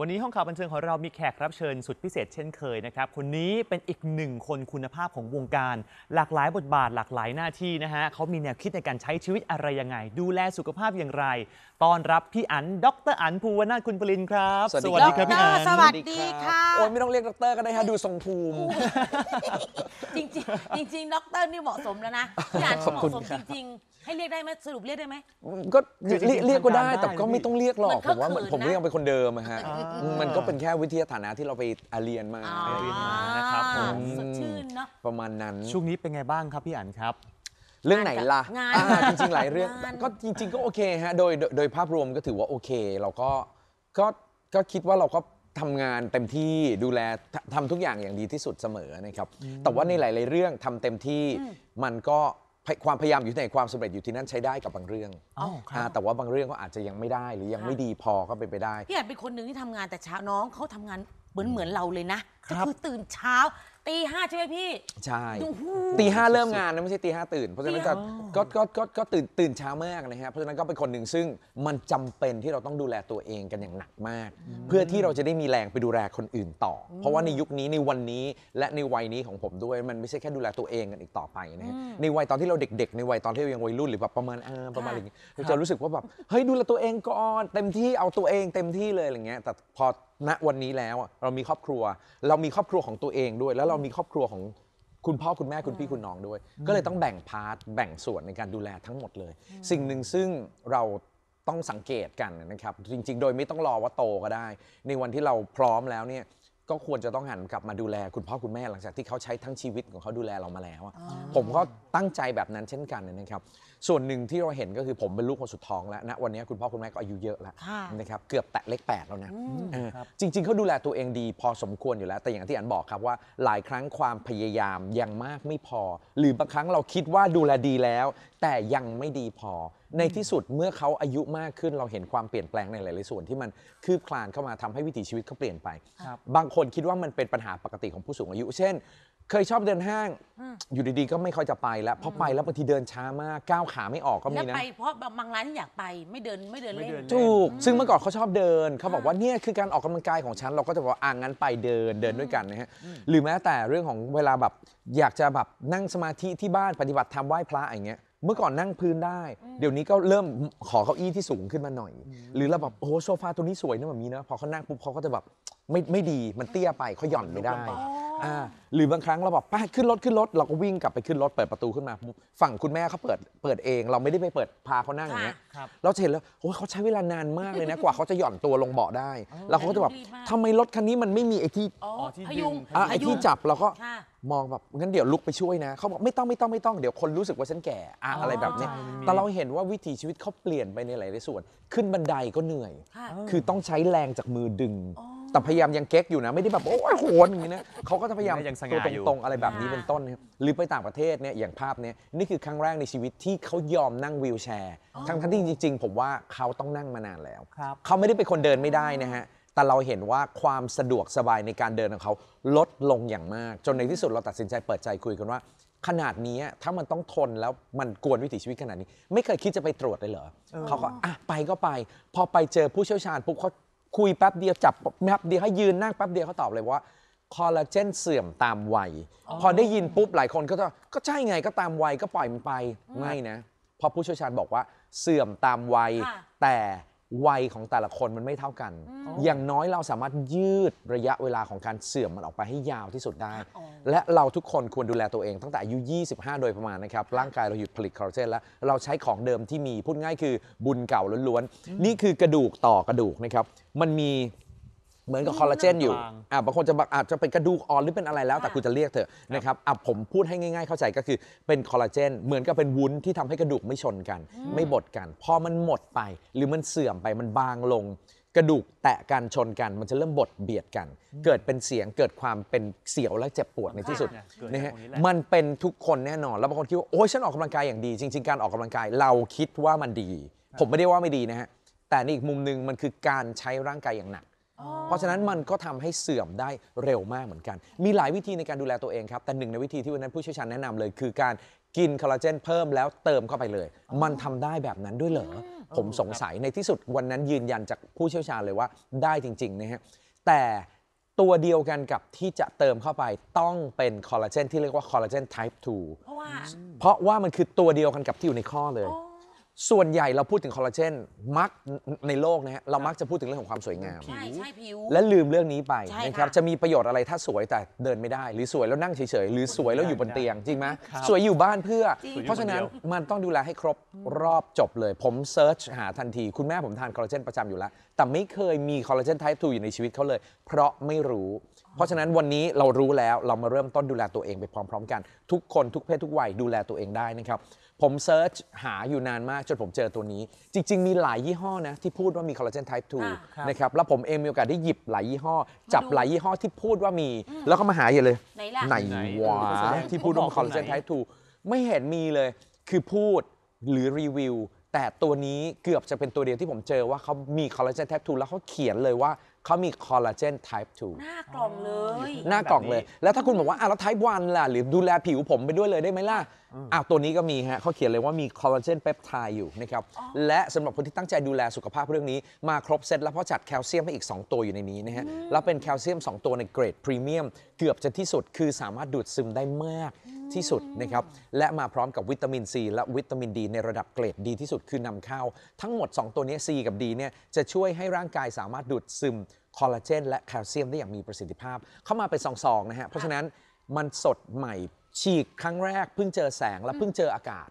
วันนี้ห้องข่าวบันเทิงของเรามีแขกรับเชิญสุดพิเศษเช่นเคยนะครับ คนนี้เป็นอีกหนึ่งคนคุณภาพของวงการ หลากหลายบทบาทหลากหลายหน้าที่นะฮะเขามีแนวคิดในการใช้ชีวิตอะไรยังไง ดูแลสุขภาพอย่างไร ตอนรับพี่อันดรอันภูวนาถคุณปรินครับ สวัสดีครับพี่อันสวัสดีค่ะโอ้ยไม่ต้องเรียกดรก็ได้ฮะดูทรงภูมิจริงจริงจริงดรนี่เหมาะสมแล้วนะพี่อันเหมาะสมจริงๆให้เรียกได้ไหมสรุปเรียกได้ไหมก็เรียกก็ได้แต่ก็ไม่ต้องเรียกหรอกผมว่าผมเรียกเป็นคนเดิมฮะมันก็เป็นแค่วิทยาฐานะที่เราไปอาเรียนมาไปเรียนมานะครับผมสดชื่นเนาะประมาณนั้นช่วงนี้เป็นไงบ้างครับพี่อั๋นครับ เรื่องไหนล่ะจริงๆหลายเรื่องก็จริงๆก็โอเคฮะโดยโดยภาพรวมก็ถือว่าโอเค เราก็ก็ก็คิดว่าเราก็ทำงานเต็มที่ดูแลททำทุกอย่างอย่างดีที่สุดเสมอนะครับแต่ว่าในหลาย ๆเรื่องทำเต็มที่มันก็ความพยายามอยู่ในความสำเร็จอยู่ที่นั่นใช้ได้กับบางเรื่องอแต่ว่าบางเรื่องก็อาจจะยังไม่ได้ หรือยังไม่ดีพอก็เป็นไปได้พี่แาจเป็นคนหนึ่งที่ทำงานแต่เช้าน้องเขาทำงานเหมือนเหมือนเราเลยนะ ก็คือตื่นเช้าตีห้าใช่ไหมพี่ใช่ตีห้าเริ่มงานนะไม่ใช่ตีห้าตื่นเพราะฉะนั้นก็ก็ก็ก็ก็ตื่นตื่นเช้ามากนะฮะเพราะฉะนั้นก็เป็นคนหนึ่งซึ่งมันจำเป็นที่เราต้องดูแลตัวเองกันอย่างหนักมาก เพื่อที่เราจะได้มีแรงไปดูแลคนอื่นต่อ เพราะว่าในยุคนี้ในวันนี้และในวัยนี้ของผมด้วยมันไม่ใช่แค่ดูแลตัวเองกันอีกต่อไปนะฮะในวัยตอนที่เราเด็กๆในวัยตอนที่เรายังวัยรุ่นหรือแบบประมาณอ่าประมาณอะไรอย่างเงี้ยเราจะรู้สึกว่าแบบเฮ้ยดูแลตัวเองก่อนเต็มที่เอาตัวเองเต็มที่เลยอะไรเงี้ยแต่พอณวันนี้แล้วเรามีครอบครัว เรามีครอบครัวของตัวเองด้วย แล้วเรามีครอบครัวของคุณพ่อคุณแม่คุณพี่คุณน้องด้วย ก็เลยต้องแบ่งพาร์ทแบ่งส่วนในการดูแลทั้งหมดเลย สิ่งหนึ่งซึ่งเราต้องสังเกตกันนะครับ จริง ๆ โดยไม่ต้องรอว่าโตก็ได้ ในวันที่เราพร้อมแล้วเนี่ยก็ควรจะต้องหันกลับมาดูแลคุณพ่อคุณแม่หลังจากที่เขาใช้ทั้งชีวิตของเขาดูแลเรามาแล้ว ผมก็ตั้งใจแบบนั้นเช่นกันนะครับ ส่วนหนึ่งที่เราเห็นก็คือผมเป็นลูกคนสุดท้องแล้วนะวันนี้คุณพ่อคุณแม่ก็อายุเยอะแล้วนะครับ เกือบแตะเลขแปดแล้วนะ จริงๆ เขาดูแลตัวเองดีพอสมควรอยู่แล้ว แต่อย่างที่อันบอกครับว่าหลายครั้งความพยายามยังมากไม่พอ หรือบางครั้งเราคิดว่าดูแลดีแล้ว แต่ยังไม่ดีพอในที่สุดเมื่อเขาอายุมากขึ้นเราเห็นความเปลี่ยนแปลงในหลาย ๆ ส่วนที่มันคืบคลานเข้ามาทำให้วิถีชีวิตเขาเปลี่ยนไป ครับ บางคนคิดว่ามันเป็นปัญหาปกติของผู้สูงอายุ เช่น เคยชอบเดินห้าง อยู่ดี ๆ ก็ไม่ค่อยจะไปแล้วเพราะไปแล้วบางทีเดินช้ามากก้าวขาไม่ออกก็มีนะไป เพราะบางร้านที่อยากไปไม่เดินไม่เดินเล่นถูกซึ่งเมื่อก่อนเขาชอบเดินเขาบอกว่าเนี่ยคือการออกกำลังกายของฉันเราก็จะบอกอ่างั้นไปเดินเดินด้วยกันนะฮะ หรือแม้แต่เรื่องของเวลาแบบอยากจะแบบนั่งสมาธิที่บ้านปฏิบัติธรรมไหว้พระอย่างเงี้ยเมื่อก่อนนั่งพื้นได้ เดี๋ยวนี้ก็เริ่มขอเก้าอี้ที่สูงขึ้นมาหน่อย หรือเราแบบโอ้โหโซฟาตัวนี้สวยนะ แบบนี้นะ พอเขานั่งปุ๊บเขาก็จะแบบ ไม่ไม่ดีมันเตี้ยไปเขาหย่อนไม่ได้่หรือบางครั้งเราบอกป้าขึ้นรถขึ้นรถเราก็วิ่งกลับไปขึ้นรถเปิดประตูขึ้นมาฝั่งคุณแม่เขาเปิดเปิดเอง เราไม่ได้ไปเปิดพาเขานั่งอย่างเงี้ยเราจะเห็นแล้วโอ้เขาใช้เวลานานมากเลยนะกว่าเขาจะหย่อนตัวลงเบาะได้ แล้วเขาก็จะแบบทำไมรถคันนี้มันไม่มีไอ้ที่พยุงไอ้ที่จับเราก็มองแบบงั้นเดี๋ยวลุกไปช่วยนะเขาบอกไม่ต้องไม่ต้องไม่ต้องเดี๋ยวคนรู้สึกว่าฉันแก่อะอะไรแบบนี้ แต่เราเห็นว่าวิถีชีวิตเขาเปลี่ยนไปในหลาย ๆ ส่วน ขึ้นบันไดก็เหนื่อย คือต้องใช้แรงจากมือดึงแต่พยายามยังเก๊กอยู่นะไม่ได้แบบโอ้ยโหนอย่างนี้นะเขาก็จะพยายามตัวตรงๆอะไรแบบนี้เป็นต้นหรือไปต่างประเทศเนี่ยอย่างภาพเนี่ยนี่คือครั้งแรกในชีวิตที่เขายอมนั่งวีลแชร์ ทั้งที่จริงๆผมว่าเขาต้องนั่งมานานแล้วเขาไม่ได้เป็นคนเดินไม่ได้นะฮะแต่เราเห็นว่าความสะดวกสบายในการเดินของเขาลดลงอย่างมาก จนในที่สุดเราตัดสินใจเปิดใจคุยกันว่า ขนาดนี้ถ้ามันต้องทนแล้วมันกวนวิถีชีวิตขนาดนี้ ไม่เคยคิดจะไปตรวจเลยเหรอเขาก็อ่ะไปก็ไป พอไปเจอผู้เชี่ยวชาญปุ๊บเขาคุยแป๊บเดียวจับแป๊บเดียวให้ยืนนั่งแป๊บเดียวเขาตอบเลยว่า คอลลาเจนเสื่อมตามวัย พอได้ยินปุ๊บ หลายคนก็จะก็ใช่ไงก็ตามวัยก็ปล่อยมันไป ไม่นะพอผู้เชี่ยวชาญบอกว่าเสื่อมตามวัยแต่วัยของแต่ละคนมันไม่เท่ากัน อย่างน้อยเราสามารถยืดระยะเวลาของการเสื่อมมันออกไปให้ยาวที่สุดได้ และเราทุกคนควรดูแลตัวเอง ตั้งแต่อายุ 25 โดยประมาณนะครับ ร่างกายเราหยุดผลิตคอลลาเจนแล้ว เราใช้ของเดิมที่มีพูดง่ายคือบุญเก่าล้วนๆ นี่คือกระดูกต่อกระดูกนะครับ มันมีเหมือนกับคอลลาเจนอยู่อ่าบางคนจะอาจจะเป็นกระดูกอ่อนหรือเป็นอะไรแล้วแต่คุณจะเรียกเถอะนะครับอ่ะผมพูดให้ง่ายๆเข้าใจก็คือเป็นคอลลาเจนเหมือนกับเป็นวุ้นที่ทำให้กระดูกไม่ชนกัน ไม่บดกันพอมันหมดไปหรือมันเสื่อมไปมันบางลง กระดูกแตะกันชนกันมันจะเริ่มบดเบียดกัน เกิดเป็นเสียงเกิดความเป็นเสียวและเจ็บปวดในที่สุดนะฮะมันเป็นทุกคนแน่นอน แล้วบางคนคิดว่าโอ้ยฉันออกกำลังกายอย่างดี จริงๆการออกกำลังกายเราคิดว่ามันดี ผมไม่ได้ว่าไม่ดีนะฮะแต่นี่อีกมุมหนึ่งมันคือการใช้ร่างกายอย่างหนักเพราะฉะนั้นมันก็ทำให้เสื่อมได้เร็วมากเหมือนกัน มีหลายวิธีในการดูแลตัวเองครับ แต่หนึ่งในวิธีที่วันนั้นผู้เชี่ยวชาญแนะนำเลย คือการกินคอลลาเจนเพิ่มแล้วเติมเข้าไปเลย มันทำได้แบบนั้นด้วยเหรอ ผมสงสัย ในที่สุดวันนั้นยืนยันจากผู้เชี่ยวชาญเลยว่าได้จริงๆ นะฮะ แต่ตัวเดียวกันกับที่จะเติมเข้าไปต้องเป็นคอลลาเจนที่เรียกว่าคอลลาเจน type 2เพราะว่าเพราะว่ามันคือตัวเดียวกันกับที่อยู่ในข้อเลยส่วนใหญ่เราพูดถึงคอลลาเจนมักในโลกนะฮะ เรามักจะพูดถึงเรื่องของความสวยงาม ใช่ ใช่ ผิว และลืมเรื่องนี้ไปนะครับ จะมีประโยชน์อะไรถ้าสวยแต่เดินไม่ได้ หรือสวยแล้วนั่งเฉยๆ หรือสวยแล้วอยู่บนเตียงจริงไหมสวยอยู่บ้านเพื่อ เพราะฉะนั้นมันต้องดูแลให้ครบรอบจบเลย ผมเซิร์ชหาทันทีคุณแม่ผมทานคอลลาเจนประจำอยู่แล้ว แต่ไม่เคยมีคอลลาเจนไทป์2อยู่ในชีวิตเขาเลย เพราะไม่รู้ เพราะฉะนั้นวันนี้เรารู้แล้วเรามาเริ่มต้นดูแลตัวเองไปพร้อมๆ กันทุกคนทุกเพศทุกวัยดูแลตัวเองได้นะครับผมเซิร์ชหาอยู่นานมาก จนผมเจอตัวนี้ จริงๆ มีหลายยี่ห้อนะที่พูดว่ามีคอลลาเจนไทป์ 2 นะครับแล้วผมเองมีโอกาสได้หยิบหลายยี่ห้อจับหลายยี่ห้อที่พูดว่ามี แล้วก็มาหาอย่าเลย ไหนละไหนวะที่พูดว่ามีคอลลาเจนไทป์ 2 ไม่เห็นมีเลยคือพูดหรือรีวิวแต่ตัวนี้เกือบจะเป็นตัวเดียวที่ผมเจอว่าเขามีคอลลาเจนไทป์2แล้วเขาเขียนเลยว่าเขามีคอลลาเจนไทป์2หน้ากล่องเลยหน้ากล่องเลย แล้วถ้าคุณบอกว่าอ่ะแล้วป์วันล่ะหรือดูแลผิวผมไปด้วยเลยได้ไหมล่ะอ้าวตัวนี้ก็มีฮะเขาเขียนเลยว่ามีคอลลาเจนเปปไทด์อยู่นะครับ และสำหรับคนที่ตั้งใจดูแลสุขภาพเรื่องนี้มาครบเซตแล้วเพราะจัดแคลเซียมให้อีก 2 ตัวอยู่ในนี้นะฮะแล้วเป็นแคลเซียม 2 ตัวในเกรดพรีเมียมเกือบจะที่สุดคือสามารถดูดซึมได้มากที่สุดนะครับ และมาพร้อมกับวิตามินซีและวิตามินดี ในระดับเกรดดีที่สุด คือนำเข้า ทั้งหมด 2 ตัวนี้ซีกับดีเนี่ย จะช่วยให้ร่างกายสามารถดูดซึม คอลลาเจนและแคลเซียมได้อย่างมีประสิทธิภาพเข้ามาเป็นซอง ๆ นะฮะเพราะฉะนั้นมันสดใหม่ฉีกครั้งแรกเพิ่งเจอแสงและเพิ่งเจออากาศ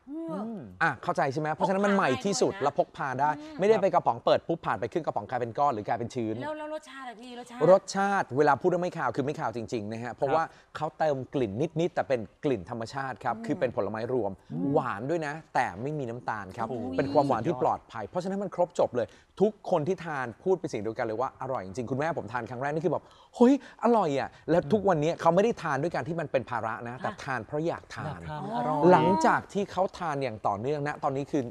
อ่ะเข้าใจใช่ไหมเพราะฉะนั้นมันใหม่ที่สุดแล้วพกพาได้ ไม่ได้ไปกระป๋องเปิดปุ๊บผ่านไปขึ้นกระป๋องกลายเป็นก้อน หรือกลายเป็นชื้นแล้วรสชาติอะพี่รสชาติรสชาติเวลาพูดว่าไม่ข่าวคือไม่ข่าวจริงๆนะฮะเพราะว่าเขาเติมกลิ่นนิดๆแต่เป็นกลิ่นธรรมชาติครับคือเป็นผลไม้รวมหวานด้วยนะ แต่ไม่มีน้ำตาลครับเป็นความหวานที่ปลอดภัย เพราะฉะนั้นมันครบจบเลย ทุกคนที่ทานพูดเป็นสิ่งเดียวกันเลยว่าอร่อยจริงๆคุณแม่ผมทานครั้งแรกนี่คือแบบเฮ้ยอร่อยอ่ะแล้วทุกวันนี้เขาไม่ได้ทานด้วยการที่มันเป็นภาระนะแต่ทาานเพราะอยากทานทาน หลังจากที่เขาทานอย่างต่อเนื่องนะ ตอนนี้คือ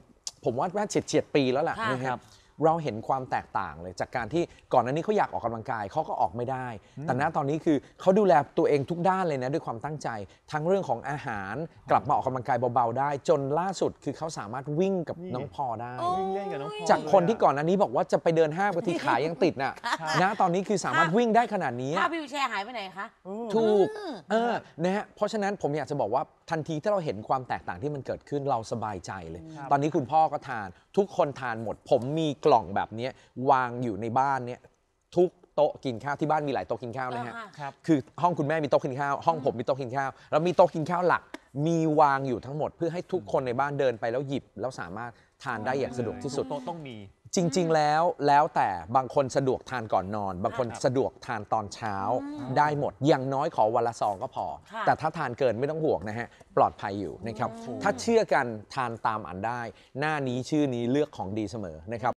ผมว่าแม่ดเฉียดปีแล้วลหะนะครับนะครับเราเห็นความแตกต่างเลยจากการที่ก่อนหน้านี้เขาอยากออกกำลังกายเขาก็ออกไม่ได้ แต่ณตอนนี้คือเขาดูแลตัวเองทุกด้านเลยนะ ด้วยความตั้งใจ ทั้งเรื่องของอาหารกลับมาออกกำลังกายเบา ๆ ได้ จนล่าสุดคือเขาสามารถวิ่งกับน้องพอได้วิ่งเล่นกับน้องพอจากคนที่ก่อนหน้านี้บอกว่าจะไปเดินห้างบทีขายังติดน่ะณตอนนี้คือสามารถวิ่งได้ขนาดนี้ภาพวิวแชร์หายไปไหนคะถูก เออนะฮะเพราะฉะนั้นผมอยากจะบอกว่าทันทีที่เราเห็นความแตกต่างที่มันเกิดขึ้นเราสบายใจเลย ตอนนี้คุณพ่อก็ทาน ทุกคนทานหมด ผมมีกล่องแบบนี้ วางอยู่ในบ้านเนี่ยทุกโต๊ะกินข้าวที่บ้านมีหลายโต๊ะกินข้าวนะฮะคือห้องคุณแม่มีโต๊ะกินข้าวห้องผมมีโต๊ะกินข้าวแล้วมีโต๊ะกินข้าวหลักมีวางอยู่ทั้งหมดเพื่อให้ทุกคนในบ้านเดินไปแล้วหยิบแล้วสามารถทานได้อย่างสะดวกที่สุดโต๊ะต้องมีจริงๆ แล้วแล้วแต่บางคนสะดวกทานก่อนนอน บางคนสะดวกทานตอนเช้า ได้หมดอย่างน้อยขอวันละซองก็พอ แต่ถ้าทานเกินไม่ต้องห่วงนะฮะ ปลอดภัยอยู่นะครับ ถ้าเชื่อกันทานตามอันได้ หน้านี้ชื่อนี้เลือกของดีเสมอนะครับ